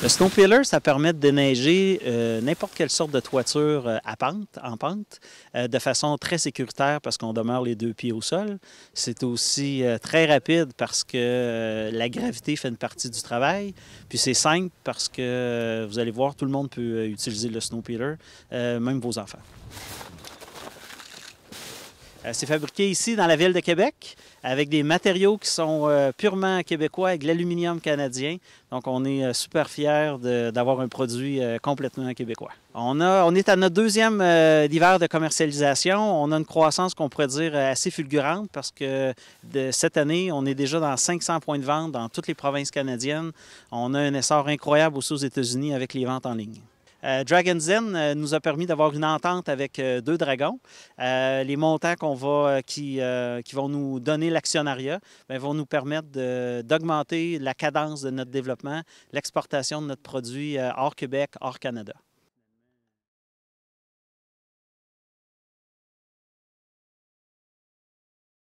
Le snow peeler, ça permet de déneiger euh, n'importe quelle sorte de toiture euh, à pente, en pente, euh, de façon très sécuritaire parce qu'on demeure les deux pieds au sol. C'est aussi très rapide parce que la gravité fait une partie du travail. Puis c'est simple parce que vous allez voir, tout le monde peut utiliser le snow peeler, même vos enfants. Euh, c'est fabriqué ici dans la ville de Québec avec des matériaux qui sont euh, purement québécois avec l'aluminium canadien. Donc on est euh, super fiers d'avoir un produit complètement québécois. On, est à notre deuxième hiver de commercialisation. On a une croissance qu'on pourrait dire assez fulgurante parce que de cette année, on est déjà dans 500 points de vente dans toutes les provinces canadiennes. On a un essor incroyable aussi aux États-Unis avec les ventes en ligne. Euh, dragon's Inn euh, nous a permis d'avoir une entente avec euh, deux dragons. les montants qu'on va, qui, qui vont nous donner l'actionnariat ben, vont nous permettre d'augmenter la cadence de notre développement, l'exportation de notre produit hors Québec, hors Canada.